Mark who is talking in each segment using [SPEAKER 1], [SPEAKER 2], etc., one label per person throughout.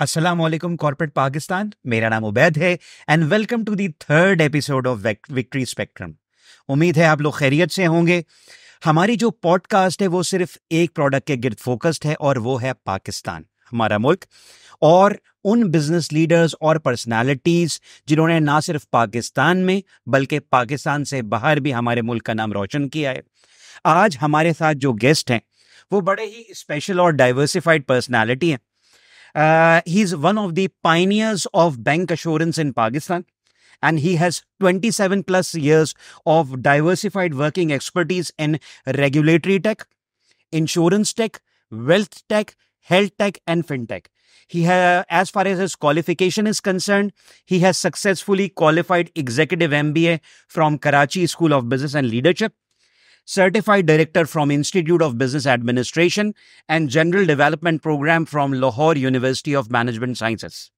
[SPEAKER 1] Aslam corporate Pakistan मेरा नाम उबैद है and welcome to the third episode of Victory Spectrum उम्मीद है आप लोग खैरियत से होंगे हमारी जो पॉडकास्ट है वो सिर्फ एक प्रोडक्ट के गिर्द फोकस्ड है और वो है पाकिस्तान हमारा मुल्क और उन बिजनेस लीडर्स और पर्सनालिटीज़ जिन्होंने ना सिर्फ पाकिस्तान में बल्कि पाकिस्तान से बाहर भी हमारे मुल्क का नाम रोशन किया है आज हमारे साथ जो गेस्ट हैं वो बड़े ही स्पेशल और डाइवर्सिफाइड पर्सनैलिटी हैं Uh, he's one of the pioneers of bank assurance in Pakistan. And he has 27 plus years of diversified working expertise in regulatory tech, insurance tech, wealth tech, health tech, and fintech. He ha- as far as his qualification is concerned, he has successfully qualified executive MBA from Karachi School of Business and Leadership Certified Director from Institute of Business Administration and General Development Program from Lahore University of Management Sciences.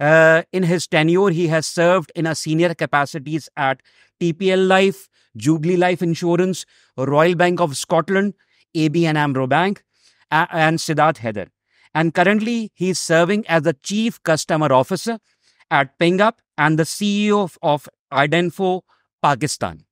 [SPEAKER 1] Uh, in his tenure, he has served in a senior capacities at TPL Life, Jubilee Life Insurance, Royal Bank of Scotland, ABN AMRO Bank, and Siddharth Heather. And currently, he is serving as the Chief Customer Officer at PingUp and the CEO of, of Idenfo Pakistan.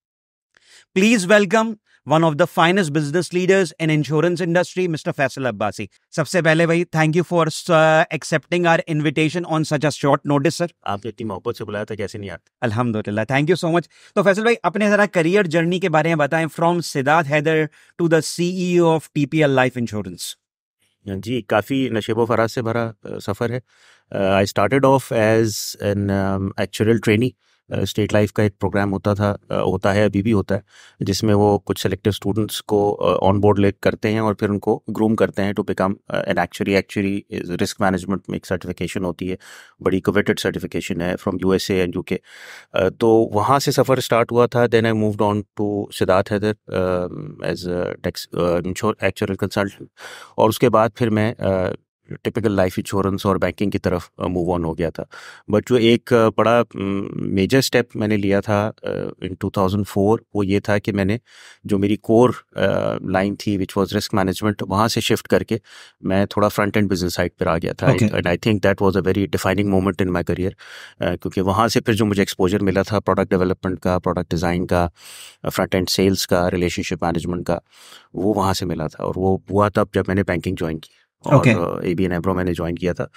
[SPEAKER 1] Please welcome one of the finest business leaders in insurance industry mister Faisal Abbasi सबसे पहले भाई thank you for accepting our invitation on such a short notice sir आपने इतनी मोहब्बत से बुलाया था कैसे नहीं याद अल्हम्दुलिल्लाह थैंक यू सो मच तो फैसल भाई अपने जरा करियर जर्नी के बारे में बताएं from Siddharth Hyder to the CEO of TPL life insurance
[SPEAKER 2] जी काफ़ी नशेब फराज से भरा सफ़र है I started off as an actual training State Life का एक प्रोग्राम होता था होता है अभी भी होता है जिसमें वो कुछ सेलेक्टिव स्टूडेंट्स को ऑन बोर्ड ले करते हैं और फिर उनको ग्रूम करते हैं to become an actually actually risk management में एक सर्टिफिकेशन होती है बड़ी कोवेटेड सर्टिफिकेशन है from U S and U K तो वहाँ से सफ़र स्टार्ट हुआ था then I move on to Siddharth Hyder as actual consultant और उसके बाद फिर मैं uh, टिपिकल लाइफ इंश्योरेंस और बैंकिंग की तरफ मूव uh, ऑन हो गया था बट जो एक uh, बड़ा मेजर mm, स्टेप मैंने लिया था इन uh, 2004 वो ये था कि मैंने जो मेरी कोर लाइन थी विच वाज रिस्क मैनेजमेंट वहाँ से शिफ्ट करके मैं थोड़ा फ्रंट एंड बिजनेस साइड पर आ गया था and I think that was a very defining moment in my career क्योंकि वहाँ से फिर जो मुझे एक्सपोजर मिला था प्रोडक्ट डेवलपमेंट का प्रोडक्ट डिज़ाइन का फ्रंट एंड सेल्स का रिलेशनशिप मैनेजमेंट का वो वहाँ से मिला था और वो हुआ तब जब मैंने बैंकिंग ज्वाइन की और ए बी एन एब्रो मैंने ज्वाइन किया था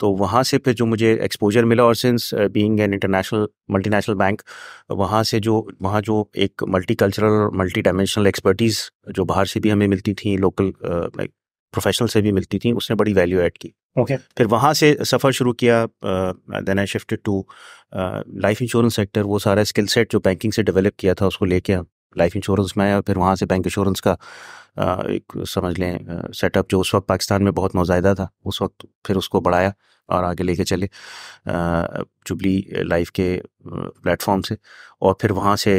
[SPEAKER 2] तो वहाँ से फिर जो मुझे एक्सपोजर मिला और since being an international multinational bank वहाँ से जो वहाँ जो एक multicultural multidimensional expertise जो बाहर से भी हमें मिलती थी लोकल प्रोफेशनल से भी मिलती थी उसने बड़ी वैल्यू ऐड की ओके okay. फिर वहाँ से सफ़र शुरू किया then I shifted to life insurance sector वो सारा स्किल सेट जो बैंकिंग से डेवलप किया था उसको लेके लाइफ इंश्योरेंस में आया और फिर वहाँ से बैंक इंश्योरेंस का एक समझ लें सेटअप जो उस वक्त पाकिस्तान में बहुत मौजादा था उस वक्त फिर उसको बढ़ाया और आगे लेके चले जुबली लाइफ के प्लेटफॉर्म से और फिर वहाँ से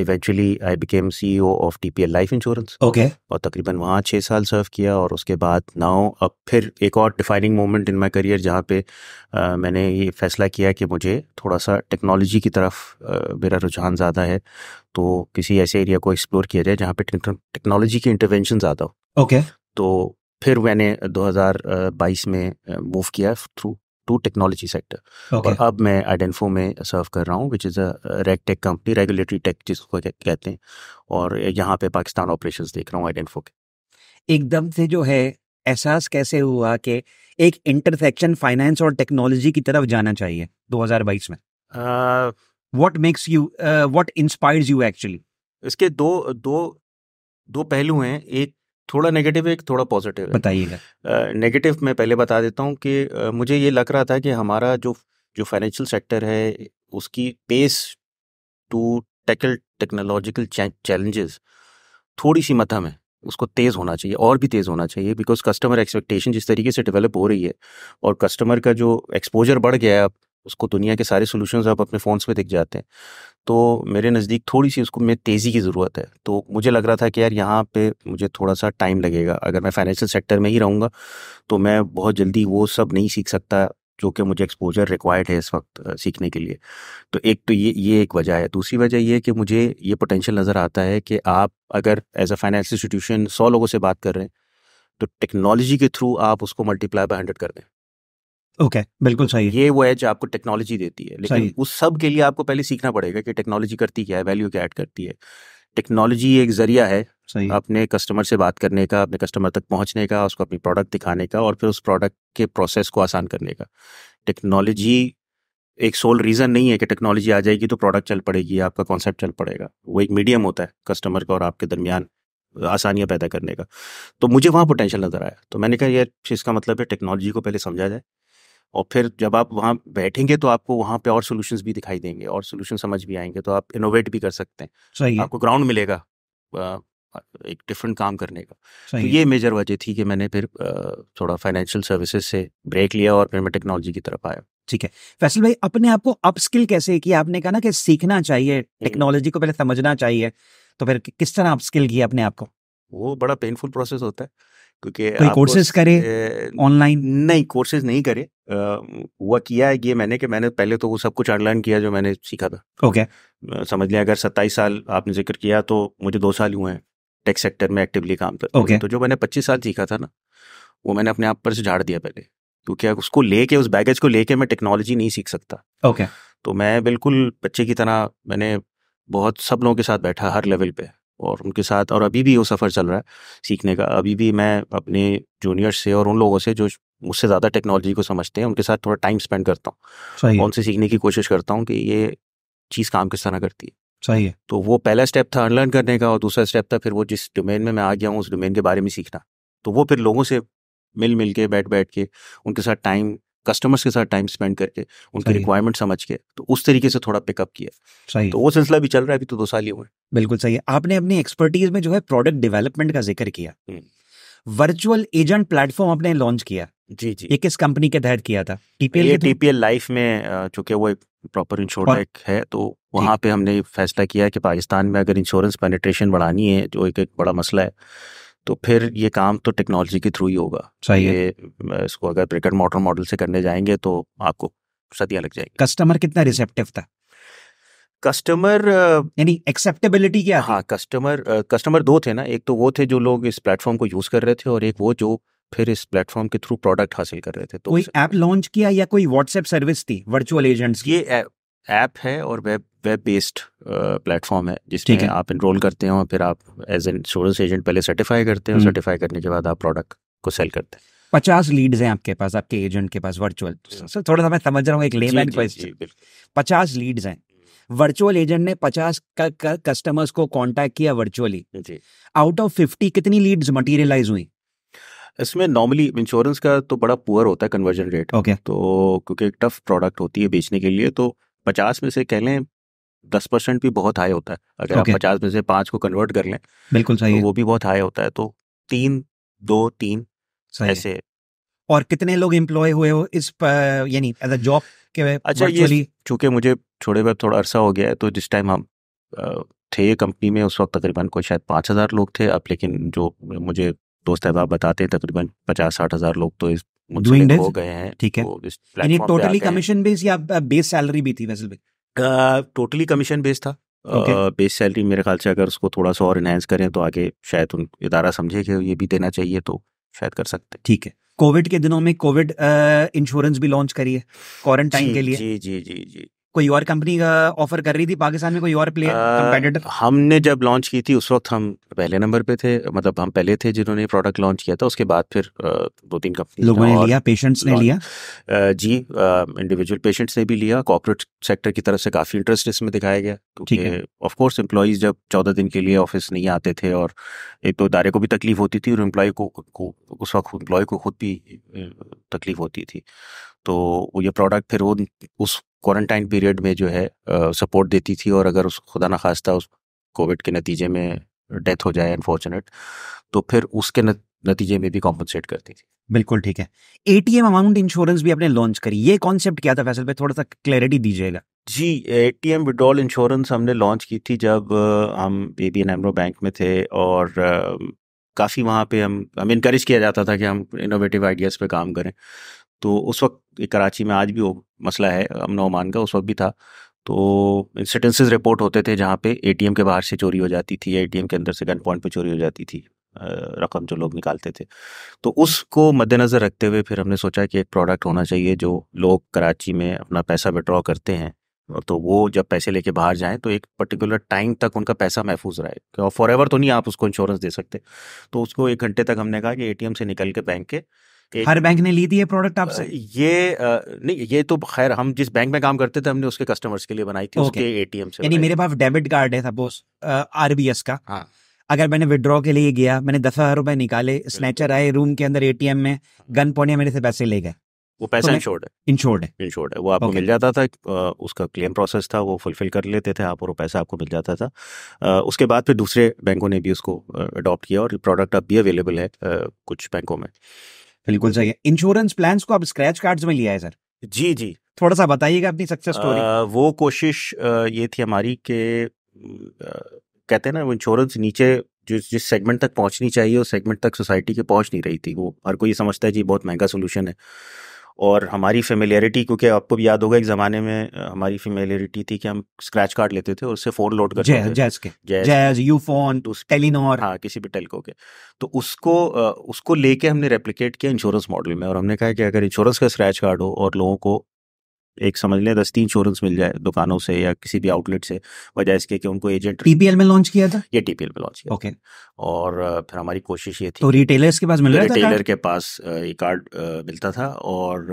[SPEAKER 2] eventually I became CEO of TPL life insurance okay और तकरीबन वहाँ छः साल सर्व किया और उसके बाद नाउ अब फिर एक और defining moment in my career जहाँ पे आ, मैंने ये फैसला किया कि मुझे थोड़ा सा टेक्नोलॉजी की तरफ आ, मेरा रुझान ज़्यादा है तो किसी ऐसे एरिया को एक्सप्लोर किया जाए जहाँ पे टेक्नोलॉजी की इंटरवेंशन पेंशन ज्यादा हो ओके तो फिर मैंने 2022 में मूव किया थ्रू टू टेक्नोलॉजी सेक्टर और अब मैं आइडेंफो में सर्व कर रहा हूँ which is a reg tech company regulatory tech जिसको कहते हैं और यहाँ पे पाकिस्तान ऑपरेशंस देख रहा हूँ आइडेंफो के एकदम से जो है एहसास
[SPEAKER 1] कैसे हुआ कि एक इंटरसेक्शन फाइनेंस और टेक्नोलॉजी की तरफ जाना चाहिए 2022 में what makes you what inspires you actually
[SPEAKER 2] इसके दो दो दो पहलू हैं एक थोड़ा नेगेटिव एक थोड़ा पॉजिटिव बताइएगा नेगेटिव मैं पहले बता देता हूँ कि मुझे ये लग रहा था कि हमारा जो जो फाइनेंशियल सेक्टर है उसकी pace to tackle technological challenges थोड़ी सी मथम है उसको तेज़ होना चाहिए और भी तेज़ होना चाहिए बिकॉज कस्टमर एक्सपेक्टेशन जिस तरीके से डेवलप हो रही है और कस्टमर का जो एक्सपोजर बढ़ गया है अब उसको दुनिया के सारे सोल्यूशन आप अपने फ़ोन्स में दिख जाते हैं तो मेरे नज़दीक थोड़ी सी उसको में तेज़ी की ज़रूरत है तो मुझे लग रहा था कि यार यहाँ पे मुझे थोड़ा सा टाइम लगेगा अगर मैं फाइनेंशियल सेक्टर में ही रहूँगा तो मैं बहुत जल्दी वो सब नहीं सीख सकता जो कि मुझे एक्सपोजर रिक्वायर्ड है इस वक्त सीखने के लिए तो एक तो ये ये एक वजह है दूसरी वजह ये कि मुझे ये पोटेंशियल नज़र आता है कि आप अगर एज अ फाइनेंशियल इंस्टीट्यूशन सौ लोगों से बात कर रहे हैं तो टेक्नोलॉजी के थ्रू आप उसको मल्टीप्लाई बाय हंड्रेड कर दें
[SPEAKER 1] ओके बिल्कुल
[SPEAKER 2] सही ये वो एज आपको टेक्नोलॉजी देती है लेकिन उस सब के लिए आपको पहले सीखना पड़ेगा कि टेक्नोलॉजी करती क्या है वैल्यू क्या ऐड करती है टेक्नोलॉजी एक जरिया है अपने कस्टमर से बात करने का अपने कस्टमर तक पहुंचने का उसको अपनी प्रोडक्ट दिखाने का और फिर उस प्रोडक्ट के प्रोसेस को आसान करने का टेक्नोलॉजी एक सोल रीज़न नहीं है कि टेक्नोलॉजी आ जाएगी तो प्रोडक्ट चल पड़ेगी आपका कॉन्सेप्ट चल पड़ेगा वो एक मीडियम होता है कस्टमर का और आपके दरमियान आसानियाँ पैदा करने का तो मुझे वहाँ पोटेंशियल नज़र आया तो मैंने कहा यार इसका मतलब है टेक्नोलॉजी को पहले समझा जाए और फिर जब आप वहाँ बैठेंगे तो आपको वहाँ पे और सोल्यूशन भी दिखाई देंगे और सोल्यूशन समझ भी आएंगे तो आप इनोवेट भी कर सकते हैं सही आपको ग्राउंड मिलेगा एक डिफरेंट काम करने का तो ये मेजर वजह थी कि मैंने फिर थोड़ा फाइनेंशियल सर्विसेज से ब्रेक लिया और फिर मैं टेक्नोलॉजी की तरफ आया ठीक है फैसल भाई
[SPEAKER 1] अपने आप को अपस्किल कैसे किया आपने कहा ना कि सीखना चाहिए टेक्नोलॉजी को पहले समझना चाहिए तो फिर किस तरह अपस्किल किया अपने आप को
[SPEAKER 2] वो बड़ा पेनफुल प्रोसेस होता है क्योंकि कोर्सेज करे ऑनलाइन नहीं कोर्सेज नहीं करे हुआ किया है ये मैंने कि मैंने पहले तो वो सब कुछ अनलर्न किया जो मैंने सीखा था ओके okay. समझ लिया अगर सत्ताईस साल आपने जिक्र किया तो मुझे दो साल हुए हैं टेक सेक्टर में एक्टिवली काम करते okay. तो जो मैंने पच्चीस साल सीखा था ना वो मैंने अपने आप पर से झाड़ दिया पहले तो क्योंकि उसको लेके उस बैगेज को लेके मैं टेक्नोलॉजी नहीं सीख सकता ओके okay. तो मैं बिल्कुल बच्चे की तरह मैंने बहुत सब लोगों के साथ बैठा हर लेवल पे और उनके साथ और अभी भी वो सफ़र चल रहा है सीखने का अभी भी मैं अपने जूनियर्स से और उन लोगों से जो मुझसे ज़्यादा टेक्नोलॉजी को समझते हैं उनके साथ थोड़ा टाइम स्पेंड करता हूँ कौन उनसे सीखने की कोशिश करता हूँ कि ये चीज़ काम किस तरह करती है सही है तो वो पहला स्टेप था अनलर्न करने का और दूसरा स्टेप था फिर वो जिस डोमेन में मैं आ गया हूँ उस डोमेन के बारे में सीखना तो वो फिर लोगों से मिल मिल के बैठ बैठ के उनके साथ टाइम कस्टमर्स के साथ टाइम स्पेंड करके उनकी रिक्वायरमेंट समझ के तो उस तरीके से थोड़ा पिकअप किया सही तो वो सिलसिला भी चल रहा है अभी तो दो साल ही हुए
[SPEAKER 1] बिल्कुल सही है आपने अपनी एक्सपर्टीज में जो है प्रोडक्ट डेवलपमेंट का जिक्र किया वर्चुअल एजेंट प्लेटफॉर्म आपने लॉन्च किया जी जी ये किस कंपनी के तहत किया था टीपीएल ये टीपीएल लाइफ में
[SPEAKER 2] चूंकि वो एक प्रॉपर इंश्योरेंस है तो वहाँ पे हमने फैसला किया कि पाकिस्तान में अगर इंश्योरेंस पेनिट्रेशन बढ़ानी है जो एक एक बड़ा मसला है तो फिर ये काम तो टेक्नोलॉजी के थ्रू ही होगा सही है। इसको अगर ब्रेक मॉडल मॉडल से करने जाएंगे तो आपको सदियाँ लग जाएगी कस्टमर कितना रिसेप्टिव था कस्टमर यानी एक्सेप्टेबिलिटी क्या हाँ कस्टमर कस्टमर दो थे ना एक तो वो थे जो लोग इस प्लेटफॉर्म को यूज़ कर रहे थे और एक वो जो फिर इस प्लेटफॉर्म के थ्रू प्रोडक्ट हासिल कर रहे थे तो कोई
[SPEAKER 1] ऐप लॉन्च किया या कोई व्हाट्सएप सर्विस थी वर्चुअल एजेंट्स
[SPEAKER 2] ये ऐप है और वेब वेब बेस्ड प्लेटफॉर्म है जिसमें है। आप इनरोल करते हैं और फिर आप एज एन इंश्योरेंस एजेंट पहले सर्टिफाई करते हैं सर्टिफाई हम्म। करने के बाद आप प्रोडक्ट को सेल करते हैं
[SPEAKER 1] पचास लीड्स हैं आपके पास आपके एजेंट के पास वर्चुअल सर थोड़ा सा मैं समझ रहा हूँ एक लेमैन पचास लीड्स हैं वर्चुअल एजेंट ने पचास कस्टमर्स को कांटेक्ट
[SPEAKER 2] किया वर्चुअली आउट ऑफ फिफ्टी कितनी लीड्स मटेरियलाइज हुई इसमें नॉर्मली इंश्योरेंस का तो बड़ा पुअर होता है कन्वर्जन रेट ओके तो क्योंकि एक टफ प्रोडक्ट होती है बेचने के लिए तो पचास में से कह लें दस परसेंट भी बहुत हाई होता है अगर okay. आप पचास में से पांच को कन्वर्ट कर लें बिल्कुल सही तो वो भी बहुत हाई होता है तो तीन दो तीन ऐसे
[SPEAKER 1] और कितने लोग एम्प्लॉय हुए हो इस यानी एज अ जॉब के अच्छा ये
[SPEAKER 2] चूंकि मुझे छोड़े हुए थोड़ा अरसा हो गया है तो जिस टाइम हम थे कंपनी में उस वक्त तकरीबन कोई शायद पाँच हज़ार लोग थे अब लेकिन जो मुझे दोस्त अहबाब बताते हैं तकरीबन पचास साठ हज़ार लोग तो इस डूइंग डेज ठीक है यानी टोटली कमीशन
[SPEAKER 1] बेस या बेस
[SPEAKER 2] सैलरी भी थी वैसल भाई टोटली कमीशन बेस था बेस uh, सैलरी मेरे ख्याल से अगर उसको थोड़ा सा और इनहेंस करें तो आगे शायद उन इदारा समझे कि ये भी देना चाहिए तो शायद कर सकते ठीक है
[SPEAKER 1] कोविड के दिनों में कोविड इंश्योरेंस भी लॉन्च करिए क्वारंटाइन के लिए जी जी जी जी कोई और कंपनी का ऑफर कर रही थी पाकिस्तान में कोई और प्लेयर कंपेटिटर
[SPEAKER 2] हमने जब लॉन्च की थी उस वक्त हम पहले नंबर पे थे मतलब हम पहले थे जिन्होंने प्रोडक्ट लॉन्च किया था उसके बाद फिर दो तीन कंपनी लोगों ने लिया पेशेंट्स ने लिया जी इंडिविजुअल पेशेंट्स ने भी लिया कॉर्पोरेट सेक्टर की तरफ से काफ़ी इंटरेस्ट इसमें दिखाया गया क्योंकि ऑफकोर्स एम्प्लॉयज़ जब चौदह दिन के लिए ऑफिस नहीं आते थे और एक तो इदारे को भी तकलीफ होती थी और एम्प्लॉय को उस वक्त एम्प्लॉय को खुद भी तकलीफ होती थी तो ये प्रोडक्ट फिर वो उस क्वारंटाइन पीरियड में जो है सपोर्ट देती थी और अगर उस खुदा न खास्ता उस कोविड के नतीजे में डेथ हो जाए अनफॉर्चुनेट तो फिर उसके न, नतीजे में भी कॉम्पनसेट करती थी बिल्कुल ठीक है एटीएम
[SPEAKER 1] अमाउंट इंश्योरेंस भी आपने लॉन्च करी ये कॉन्सेप्ट क्या था फैसल पे थोड़ा सा क्लैरिटी
[SPEAKER 2] दीजिएगा जी एटीएम विड्रॉल इंश्योरेंस हमने लॉन्च की थी जब हम A B N AMRO bank में थे और काफ़ी वहाँ पे हम हमें इनक्रेज किया जाता था कि हम इनोवेटिव आइडियाज़ पे काम करें तो उस वक्त कराची में आज भी वो मसला है अमन ओमान का उस वक्त भी था तो इंसिडेंसेस रिपोर्ट होते थे जहाँ पे एटीएम के बाहर से चोरी हो जाती थी या एटीएम के अंदर से गन पॉइंट पे चोरी हो जाती थी रकम जो लोग निकालते थे तो उसको मद्देनज़र रखते हुए फिर हमने सोचा कि एक प्रोडक्ट होना चाहिए जो लोग कराची में अपना पैसा विड्रॉ करते हैं तो वो जब पैसे लेके बाहर जाएं तो एक पर्टिकुलर टाइम तक उनका पैसा महफूज रहे और फॉर एवर तो नहीं आप उसको इंश्योरेंस दे सकते तो उसको एक घंटे तक हमने कहा कि एटीएम से निकल के बैंक के हर बैंक
[SPEAKER 1] ने ली थी ये प्रोडक्ट आपसे
[SPEAKER 2] ये नहीं ये तो खैर हम जिस बैंक में काम करते थे हमने उसके कस्टमर्स के लिए बनाई थी उसके एटीएम से यानी मेरे
[SPEAKER 1] पास डेबिट कार्ड है सपोज आरबीएस का हाँ। अगर मैंने विड्रॉ के लिए गया मैंने दस हजार रुपए निकाले स्नेचर आए रूम के अंदर एटीएम में गन हाँ। पौने मेरे से पैसे ले गए
[SPEAKER 2] वो पैसा तो इंश्योर्ड है इंश्योर्ड है इंश्योर्ड है वो आपको okay. मिल जाता था उसका क्लेम प्रोसेस था वो फुलफिल कर लेते थे आप और वो पैसा आपको मिल जाता था उसके बाद फिर दूसरे बैंकों ने भी उसको अडॉप्ट किया और प्रोडक्ट अब भी अवेलेबल है कुछ बैंकों में बिल्कुल सही है इंश्योरेंस प्लान को आप स्क्रैच कार्ड्स में लिया है सर जी जी थोड़ा सा बताइएगा अपनी सक्सेस स्टोरी वो कोशिश ये थी हमारी कि कहते हैं ना वो इंश्योरेंस नीचे जो जिस सेगमेंट तक पहुंचनी चाहिए उस सेगमेंट तक सोसाइटी के पहुंच नहीं रही थी वो हर कोई समझता है जी बहुत महंगा सोल्यूशन है और हमारी फेमिलियरिटी क्योंकि आपको तो भी याद होगा एक ज़माने में हमारी फेमिलियरिटी थी कि हम स्क्रैच कार्ड लेते थे और उससे फ़ोन लोड करते थे जैज के जैज, जैज यूफोन तो टेलीनॉर हाँ किसी भी टेलको के तो उसको उसको लेके हमने रेप्लिकेट किया इंश्योरेंस मॉडल में और हमने कहा कि अगर इंश्योरेंस का स्क्रैच कार्ड हो और लोगों को एक समझ लें दस तीन शोरूम्स मिल जाए दुकानों से या किसी भी आउटलेट से वजह इसके कि उनको एजेंट टीपीएल में लॉन्च किया था ये टीपीएल में लॉन्च किया ओके और फिर हमारी कोशिश ये थी तो रिटेलर्स के पास मिल रहा था रिटेलर के पास ये कार्ड मिलता था और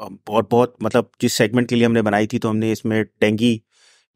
[SPEAKER 2] और बहुत मतलब जिस सेगमेंट के लिए हमने बनाई थी तो हमने इसमें टेंगी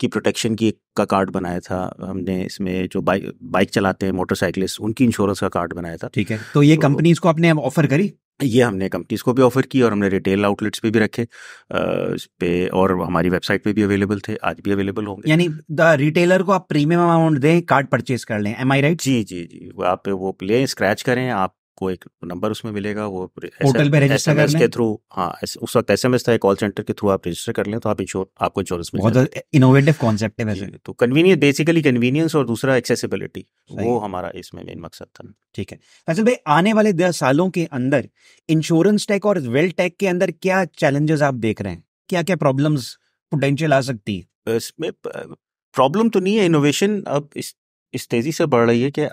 [SPEAKER 2] की प्रोटेक्शन की का कार्ड बनाया था हमने इसमें जो बाइक बाइक चलाते हैं मोटरसाइकिलिस्ट उनकी इंश्योरेंस का कार्ड बनाया था ठीक है तो ये तो, कंपनीज
[SPEAKER 1] को आपने ऑफर
[SPEAKER 2] करी ये हमने कंपनीज को भी ऑफर की और हमने रिटेल आउटलेट्स पे भी रखे इस पे और हमारी वेबसाइट पे भी अवेलेबल थे आज भी अवेलेबल होंगे यानी द रिटेलर को आप प्रीमियम अमाउंट दें कार्ड परचेज कर लें एम आई राइट जी जी जी आप वो लें स्क्रैच करें आप को एक नंबर उसमें मिलेगा वो होटल पे रजिस्टर करने के थ्रू हाँ उस वक्त एस एम एस था कॉल सेंटर के थ्रू आप रजिस्टर कर लें तो आप इंश्योर आपको इंश्योरेंस मिल बहुत इनोवेटिव कॉन्सेप्ट है वैसे तो कन्वीनियंस बेसिकली कन्वीनियंस और दूसरा एक्सेसिबिलिटी वो हमारा इसमें मेन मकसद था ठीक है फैसल भाई आने वाले दस सालों के
[SPEAKER 1] अंदर इंश्योरेंस टेक और वेल टेक के अंदर क्या चैलेंजेस आप देख रहे हैं क्या क्या प्रॉब्लम्स
[SPEAKER 2] पोटेंशियल आ सकती है इसमें प्रॉब्लम तो नहीं है इनोवेशन अब इस इस तेजी से बढ़ रही है कि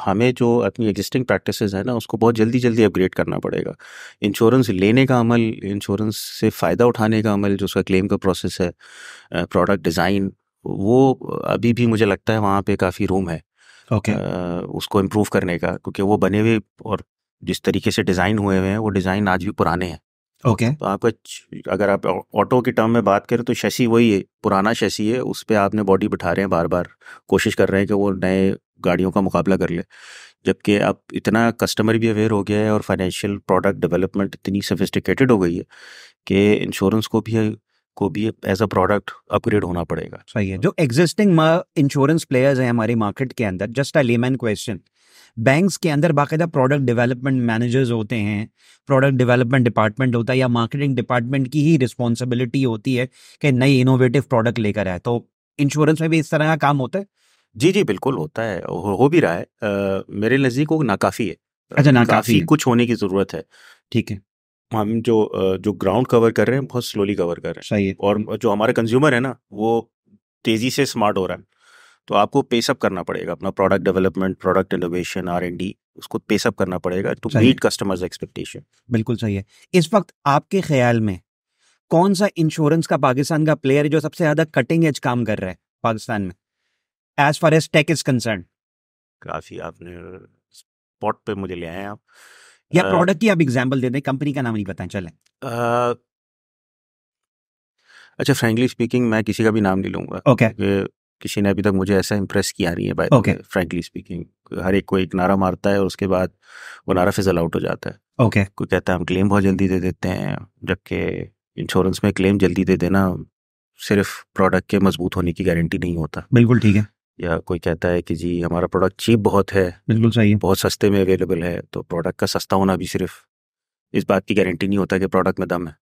[SPEAKER 2] हमें जो अपनी एग्जिस्टिंग प्रैक्टिस है ना उसको बहुत जल्दी जल्दी अपग्रेड करना पड़ेगा इंश्योरेंस लेने का अमल इंश्योरेंस से फ़ायदा उठाने का अमल जो उसका क्लेम का प्रोसेस है प्रोडक्ट डिज़ाइन वो अभी भी मुझे लगता है वहाँ पे काफ़ी रूम है ओके okay. उसको इम्प्रूव करने का क्योंकि वो बने हुए और जिस तरीके से डिज़ाइन हुए हुए हैं वो डिज़ाइन आज भी पुराने हैं ओके okay. तो आपका अगर आप ऑटो की टर्म में बात करें तो शशि वही है पुराना शशि है उस पर आपने बॉडी बिठा रहे हैं बार बार कोशिश कर रहे हैं कि वो नए गाड़ियों का मुकाबला कर ले जबकि अब इतना कस्टमर भी अवेयर हो गया है और फाइनेंशियल प्रोडक्ट डेवलपमेंट इतनी सोफिस्टिकेटेड हो गई है कि इंश्योरेंस को भी को भी एज अ प्रोडक्ट अपग्रेड होना पड़ेगा
[SPEAKER 1] सही है जो एग्जिस्टिंग इंश्योरेंस प्लेयर्स हैं हमारी मार्केट के अंदर just a layman question banks के अंदर बाकायदा प्रोडक्ट डेवलपमेंट मैनेजर्स होते हैं प्रोडक्ट डेवलपमेंट डिपार्टमेंट होता है या मार्केटिंग डिपार्टमेंट की ही रिस्पॉन्सिबिलिटी होती
[SPEAKER 2] है कि नई इनोवेटिव प्रोडक्ट लेकर आए तो इंश्योरेंस में भी इस तरह का काम होता है जी जी बिल्कुल होता है हो, हो भी रहा है आ, मेरे नज़दीक वो नाकाफ़ी है अच्छा नाकाफ़ी कुछ होने की ज़रूरत है ठीक है हम जो जो ग्राउंड कवर कर रहे हैं बहुत स्लोली कवर कर रहे हैं सही है और जो हमारे कंज्यूमर है ना वो तेज़ी से स्मार्ट हो रहा है तो आपको पेसअप करना पड़ेगा अपना product development product innovation R and D उसको पेसअप करना पड़ेगा टू मीट कस्टमर्स एक्सपेक्टेशन
[SPEAKER 1] बिल्कुल सही है इस वक्त आपके ख्याल में कौन सा इंश्योरेंस का पाकिस्तान का प्लेयर जो सबसे ज़्यादा कटिंग एज काम कर रहा है पाकिस्तान में as far as tech is concern
[SPEAKER 2] काफी आपने स्पॉट पे मुझे ले आए आप या प्रोडक्ट
[SPEAKER 1] की आप एग्जांपल दे दें कंपनी का नाम नहीं बताएं चलें
[SPEAKER 2] अच्छा फ्रेंकली स्पीकिंग मैं किसी का भी नाम नहीं लूंगा ओके okay. किसी ने अभी तक मुझे ऐसा इंप्रेस किया नहीं है बाय ओके फ्रेंकली स्पीकिंग हर एक को एक नारा मारता है और उसके बाद वो नारा फिजल आउट हो जाता है ओके okay. कोई कहता है हम क्लेम बहुत जल्दी दे देते हैं जबकि इंश्योरेंस में क्लेम जल्दी दे देना सिर्फ प्रोडक्ट के मजबूत होने की गारंटी नहीं होता बिल्कुल ठीक है या कोई कहता है कि जी हमारा प्रोडक्ट चीप बहुत है बिल्कुल सही बहुत सस्ते में अवेलेबल है तो प्रोडक्ट का सस्ता होना भी सिर्फ इस बात की गारंटी नहीं होता कि प्रोडक्ट में दम है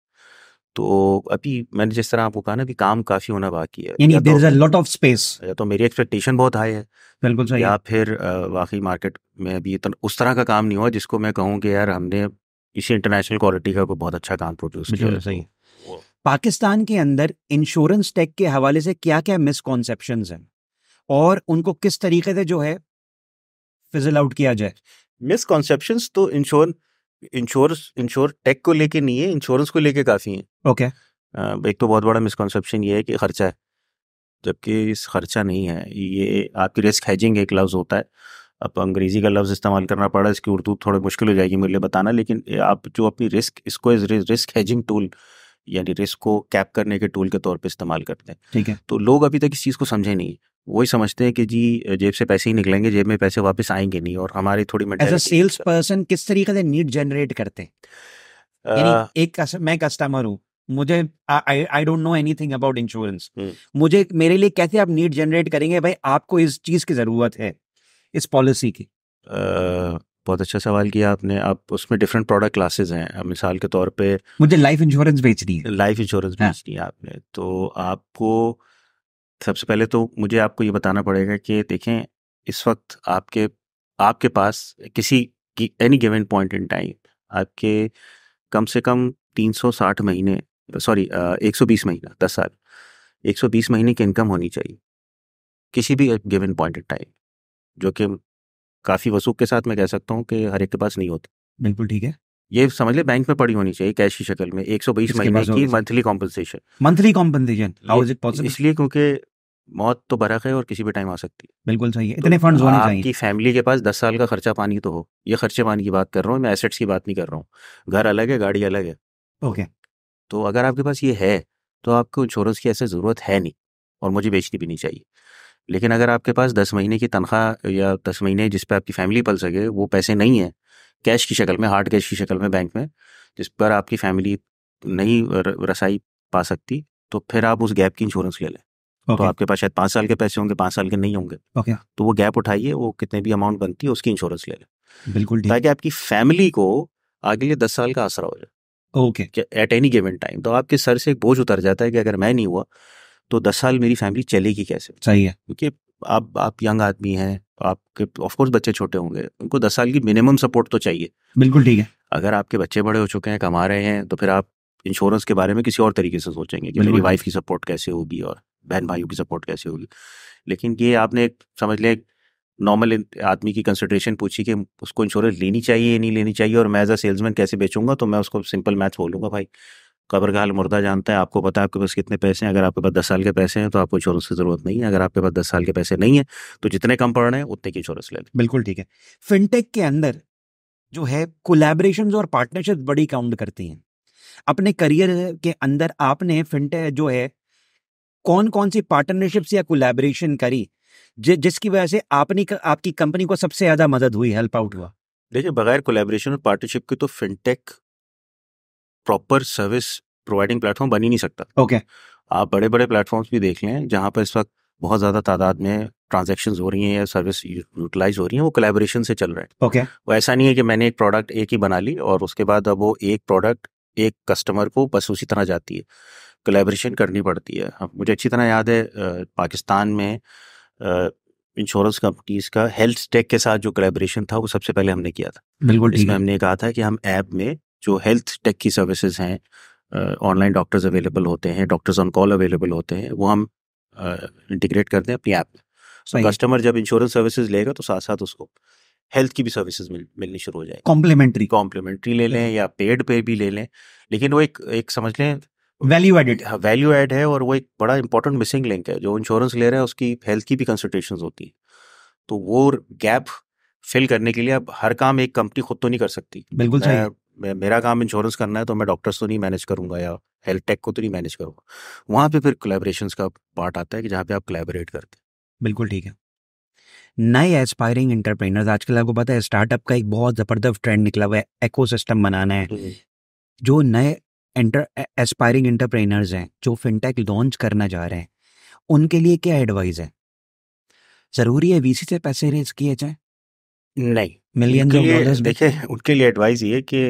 [SPEAKER 2] तो अभी मैंने जिस तरह आपको कहा ना कि काम काफ़ी होना बाकी है यानी there is a lot of space या तो मेरी एक्सपेक्टेशन बहुत हाई है बिल्कुल सही या फिर वाकई मार्केट में अभी इतना उस तरह का काम नहीं हुआ जिसको मैं कहूँ कि यार हमने इसी इंटरनेशनल क्वालिटी का कोई बहुत अच्छा काम प्रोड्यूस किया सही
[SPEAKER 1] पाकिस्तान के अंदर इंश्योरेंस टेक के हवाले से क्या क्या मिसकॉन्सेप्शन हैं और उनको किस
[SPEAKER 2] तरीके से जो है फिजल आउट किया जाए मिसकॉन्सेप्शन तो इंश्योर इंश्योरेंस इंश्योर टेक को लेके नहीं है इंश्योरेंस को लेके काफ़ी है ओके okay. एक तो बहुत बड़ा मिसकॉन्सेप्शन ये है कि खर्चा है जबकि इस खर्चा नहीं है ये आपकी रिस्क हैजिंग एक लफ्ज़ होता है अब अंग्रेज़ी का लफ्ज़ इस्तेमाल करना पड़ा इसकी उर्दू थोड़ी मुश्किल हो जाएगी मेरे लिए बताना लेकिन आप जो अपनी रिस्क इसको इस रिस्क हैजिंग टूल यानी रिस्क को कैप करने के टूल के तौर पर इस्तेमाल करते हैं ठीक है तो लोग अभी तक इस चीज़ को समझे नहीं वही समझते हैं कि जी जेब से पैसे ही निकलेंगे जेब में पैसे वापस आएंगे नहीं और हमारी थोड़ी एज अ
[SPEAKER 1] सेल्स पर्सन किस तरीके से नीड जनरेट करते हैं एक मैं कस्टमर हूँ मुझे I don't know anything about insurance मुझे मेरे लिए कैसे आप नीड जनरेट करेंगे भाई आपको इस चीज की
[SPEAKER 2] जरूरत है इस पॉलिसी की uh, बहुत अच्छा सवाल किया आपने आप उसमें डिफरेंट प्रोडक्ट क्लासेस हैं मिसाल के तौर पे मुझे लाइफ इंश्योरेंस बेचनी है लाइफ हाँ। इंश्योरेंस बेचनी है आपने तो आपको सबसे पहले तो मुझे आपको ये बताना पड़ेगा कि देखें इस वक्त आपके आपके पास किसी की any given point in time आपके कम से कम 360 महीने सॉरी 120 महीना दस साल 120 महीने की इनकम होनी चाहिए किसी भी गिवन पॉइंट इन टाइम जो कि काफ़ी वसूख के साथ मैं कह सकता हूँ कि हर एक के पास नहीं होती बिल्कुल ठीक है ये समझ ले बैंक में पड़ी होनी चाहिए कैश की शक्ल में 120 महीने की मंथली कॉम्पनसेशन मंथली कॉम्पनसेशन इसलिए क्योंकि मौत तो बरक है और किसी भी टाइम आ सकती है बिल्कुल सही है तो इतने तो फंड्स होने चाहिए आपकी फैमिली के पास दस साल का खर्चा पानी तो हो ये खर्चे पानी की बात कर रहा हूँ मैं एसेट्स की बात नहीं कर रहा हूँ घर अलग है गाड़ी अलग है ओके तो अगर आपके पास ये है तो आपको इंश्योरेंस की ऐसे ज़रूरत है नहीं और मुझे बेचनी भी नहीं चाहिए लेकिन अगर आपके पास दस महीने की तनख्वाह या दस महीने जिस पर आपकी फैमिली पल सके वो पैसे नहीं है कैश की शक्ल में हार्ड कैश की शक्ल में बैंक में जिस पर आपकी फैमिली नहीं रसाई पा सकती तो फिर आप उस गैप की इंश्योरेंस ले लें तो okay. तो आपके पास शायद पाँच साल के पैसे होंगे पाँच साल के नहीं होंगे okay. तो वो गैप उठाइए वो कितने भी अमाउंट बनती है उसकी इंश्योरेंस ले लें बिल्कुल ताकि आपकी फैमिली को आगे लिए दस साल का आसरा हो जाए okay at any given time तो आपके सर से एक बोझ उतर जाता है कि अगर मैं नहीं हुआ तो दस साल मेरी फैमिली चलेगी कैसे सही है क्योंकि आप आप यंग आदमी हैं आपके ऑफकोर्स बच्चे छोटे होंगे उनको दस साल की मिनिमम सपोर्ट तो चाहिए बिल्कुल ठीक है अगर आपके बच्चे बड़े हो चुके हैं कमा रहे हैं तो फिर आप इंश्योरेंस के बारे में किसी और तरीके से सोचेंगे कि मेरी वाइफ की सपोर्ट कैसे होगी और बहन भाइयों की सपोर्ट कैसे होगी लेकिन ये आपने एक समझ लिया नॉर्मल आदमी की कंसिड्रेशन पूछी कि उसको इंश्योरेंस लेनी चाहिए या नहीं लेनी चाहिए और मैं एज अ सेल्समैन कैसे बेचूंगा तो मैं उसको सिंपल मैथ बोलूंगा भाई कब्र का हाल मुर्दा जानता है आपको पता है आपके पास कितने पैसे हैं अगर आपके पास दस साल के पैसे हैं तो आपको इंश्योरेंस की जरूरत नहीं है अगर आपके पास दस साल के पैसे नहीं है तो जितने कम पड़ रहे हैं उतने की इंश्योरेंस ले लें बिल्कुल ठीक है
[SPEAKER 1] फिनटेक के अंदर जो है कोलेबरेशन और पार्टनरशिप बड़ी काउंट करती हैं अपने करियर के अंदर आपने फिनटेक जो है कौन कौन सी पार्टनरशिप्स या कोलैबोरेशन करी जि, जिसकी वजह से आपने आपकी कंपनी को सबसे ज्यादा मदद हुई हेल्प आउट हुआ
[SPEAKER 2] देखिए बगैर कोलैबोरेशन और पार्टनरशिप के तो fintech proper service providing platform बन ही नहीं सकता ओके okay. आप बड़े बड़े प्लेटफॉर्म्स भी देख लें जहाँ पर इस वक्त बहुत ज़्यादा तादाद में ट्रांजेक्शन हो रही हैं या सर्विस यूटिलाइज हो रही हैं वो कोलेबोरेशन से चल रहे हैं ओके okay. वो ऐसा नहीं है कि मैंने एक प्रोडक्ट एक ही बना ली और उसके बाद अब वो एक प्रोडक्ट एक कस्टमर को बस उसी तरह जाती है कोलेब्रेशन करनी पड़ती है मुझे अच्छी तरह याद है पाकिस्तान में इंश्योरेंस कंपनीज का हेल्थ टेक के साथ जो कलेब्रेशन था वो सबसे पहले हमने किया था बिल्कुल इसमें हमने कहा था कि हम ऐप में जो हेल्थ टेक की सर्विसेज हैं ऑनलाइन डॉक्टर्स अवेलेबल होते हैं डॉक्टर्स ऑन कॉल अवेलेबल होते हैं वो हम इंटीग्रेट करते हैं अपनी ऐप में सो कस्टमर जब इंश्योरेंस सर्विसेज लेगा तो साथ साथ उसको हेल्थ की भी सर्विसेज मिल, मिलनी शुरू हो जाएगी कॉम्प्लीमेंट्री कॉम्प्लीमेंट्री ले लें या पेड पे भी ले लें लेकिन वो एक एक समझ लें वैल्यू एडिड वैल्यू एड है और वो एक बड़ा इंपॉर्टेंट मिसिंग लिंक है जो इंश्योरेंस ले रहे हैं उसकी हेल्थ की भी कंसल्टेशन होती है तो वो गैप फिल करने के लिए अब हर काम एक कंपनी खुद तो नहीं कर सकती बिल्कुल सही मेरा काम इंश्योरेंस करना है तो मैं डॉक्टर्स तो नहीं मैनेज करूंगा या हेल्थ टेक को तो नहीं मैनेज करूंगा वहाँ पे फिर कोलेब्रेशन का पार्ट आता है कि जहाँ पे आप कोलेबरेट करते हैं
[SPEAKER 1] बिल्कुल ठीक है नए एस्पायरिंग इंटरप्रेनर्स आजकल आपको पता है स्टार्टअप का एक बहुत ज़बरदस्त ट्रेंड निकला हुआ है इको बनाना है हम्म। जो नए एंटर एस्पायरिंग एंटरप्रेनर्स हैं जो फिनटेक लॉन्च करना जा रहे हैं उनके लिए क्या एडवाइस है ज़रूरी है वीसी से पैसे रेज किए जाए
[SPEAKER 2] नहीं मिलियन डॉलर्स देखिए उनके लिए एडवाइस ये कि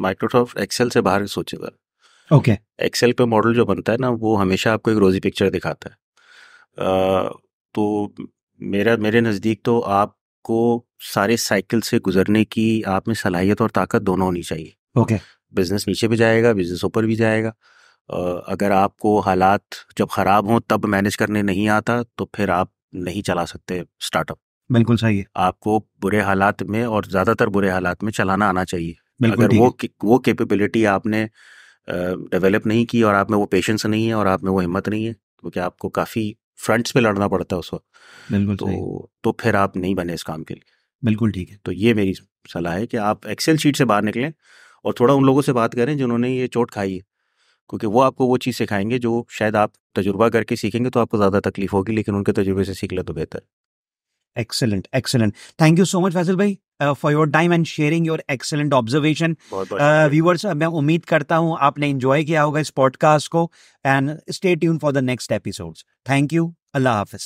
[SPEAKER 2] माइक्रोसॉफ्ट एक्सेल से बाहर सोचे सर ओके एक्सेल पे मॉडल जो बनता है ना वो हमेशा आपको एक रोजी पिक्चर दिखाता है आ, तो मेरा मेरे नज़दीक तो आपको सारे साइकिल से गुजरने की आप में सलाहियत और ताकत दोनों होनी चाहिए ओके okay. बिज़नेस नीचे भी जाएगा बिज़नेस ऊपर भी जाएगा अगर आपको हालात जब ख़राब हों तब मैनेज करने नहीं आता तो फिर आप नहीं चला सकते स्टार्टअप बिल्कुल सही है आपको बुरे हालात में और ज़्यादातर बुरे हालात में चलाना आना चाहिए अगर वो वो कैपेबिलिटी आपने डेवलप नहीं की और आप में वो पेशेंस नहीं है और आप में वो हिम्मत नहीं है क्योंकि आपको काफ़ी फ्रंट्स पे लड़ना पड़ता है उस वक्त बिल्कुल तो तो फिर आप नहीं बने इस काम के लिए बिल्कुल ठीक है तो ये मेरी सलाह है कि आप एक्सेल शीट से बाहर निकलें और थोड़ा उन लोगों से बात करें जिन्होंने ये चोट खाई है क्योंकि वो आपको वो चीज़ सिखाएंगे जो शायद आप तजुर्बा करके सीखेंगे तो आपको ज़्यादा तकलीफ होगी लेकिन उनके तजुर्बे से सीख ले तो बेहतर
[SPEAKER 1] excellent excellent thank you so much Faisal भाई for your time and sharing your excellent observation viewers मैं उम्मीद करता हूँ आपने इंजॉय किया होगा इस पॉडकास्ट को and stay tune for the next episode thank you अल्लाह हाफिज